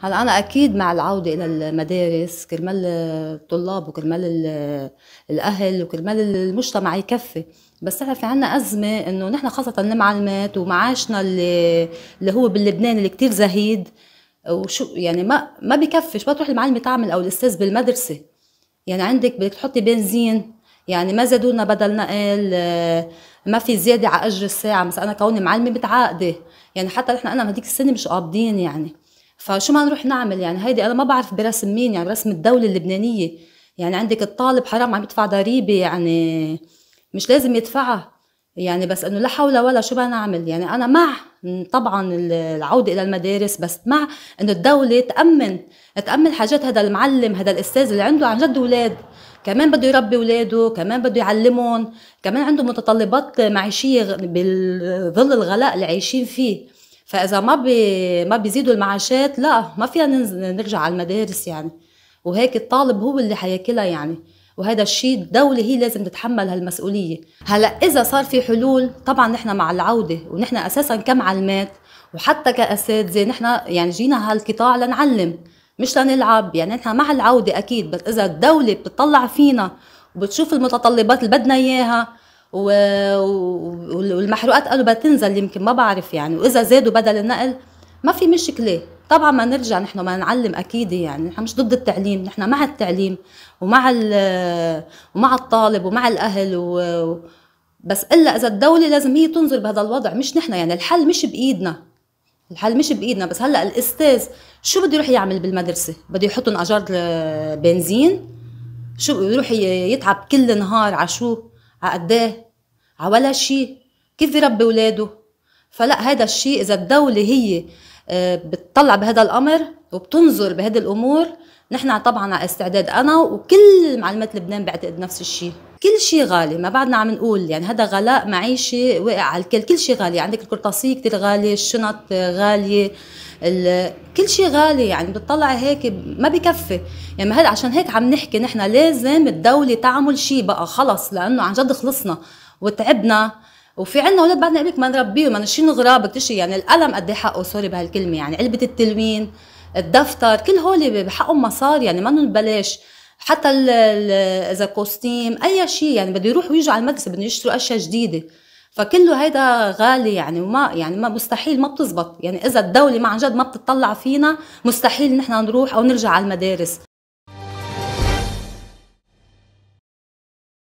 هلا انا اكيد مع العوده الى المدارس كرمال الطلاب وكرمال الاهل وكرمال المجتمع يكفي بس احنا في عنا ازمه انه نحن خاصه المعلمات ومعاشنا اللي اللي هو باللبنان اللي كتير زهيد وشو يعني ما ما بكفيش ما تروح المعلمه تعمل او الاستاذ بالمدرسه يعني عندك بدك تحطي بنزين يعني ما زادوا لنا بدل نقل ما في زياده على اجر الساعه مثلا انا كوني معلمه متعاقده يعني حتى نحن انا هذيك السنه مش قابضين يعني فشو ما نروح نعمل يعني هيدي انا ما بعرف برسم مين يعني برسم الدوله اللبنانيه يعني عندك الطالب حرام عم يدفع ضريبه يعني مش لازم يدفعها يعني بس انه لا حول ولا شو بدنا نعمل يعني انا مع طبعا العوده الى المدارس بس مع انه الدوله تامن تامن حاجات هذا المعلم هذا الاستاذ اللي عنده عن جد اولاد كمان بده يربي اولاده كمان بده يعلمهم كمان عنده متطلبات معيشيه بظل الغلاء اللي عايشين فيه فاذا ما بي ما بيزيدوا المعاشات لا ما فينا نرجع على المدارس يعني وهيك الطالب هو اللي حياكلها يعني وهذا الشيء الدولة هي لازم تتحمل هالمسؤولية هلا إذا صار في حلول طبعا نحن مع العودة ونحن أساسا كمعلمات وحتى كأساتذة نحن يعني جينا هالقطاع لنعلم مش لنلعب يعني نحن مع العودة أكيد بس إذا الدولة بتطلع فينا وبتشوف المتطلبات اللي بدنا إياها والمحروقات قالوا بتنزل يمكن ما بعرف يعني واذا زادوا بدل النقل ما في مشكله طبعا ما نرجع نحن ما نعلم اكيد يعني نحن مش ضد التعليم نحن مع التعليم ومع ومع الطالب ومع الاهل و... بس الا اذا الدوله لازم هي تنظر بهذا الوضع مش نحن يعني الحل مش بايدنا الحل مش بايدنا بس هلا الاستاذ شو بده يروح يعمل بالمدرسه بده يحطهم اجار بنزين شو يروح يتعب كل نهار على شو على قديه على ولا شيء كيف يربي اولاده فلا هذا الشيء اذا الدوله هي آه، بتطلع بهذا الامر وبتنظر بهذه الامور نحن طبعا على استعداد انا وكل معلمات لبنان بعتقد نفس الشيء كل شيء غالي ما بعدنا عم نقول يعني هذا غلاء معيشي واقع على الكل كل شيء غالي عندك الكرطاسيه كثير غالية الشنط غاليه كل شيء غالي يعني بتطلعي هيك ما بكفي يعني هذا عشان هيك عم نحكي نحن لازم الدوله تعمل شيء بقى خلص لانه عن جد خلصنا وتعبنا وفي عندنا اولاد بعدنا قبلك ما نربيهم نشيل غراب شيء يعني القلم قد ايه حقه سوري بهالكلمه يعني علبه التلوين الدفتر كل هول بحقهم مصاري يعني ما ببلاش حتى اذا كوستيم اي شيء يعني بده يروح ويجوا على المدرسه بدهم يشتروا اشياء جديده فكله هيدا غالي يعني وما يعني ما مستحيل ما بتزبط يعني اذا الدوله ما عن جد ما بتطلع فينا مستحيل نحن نروح او نرجع على المدارس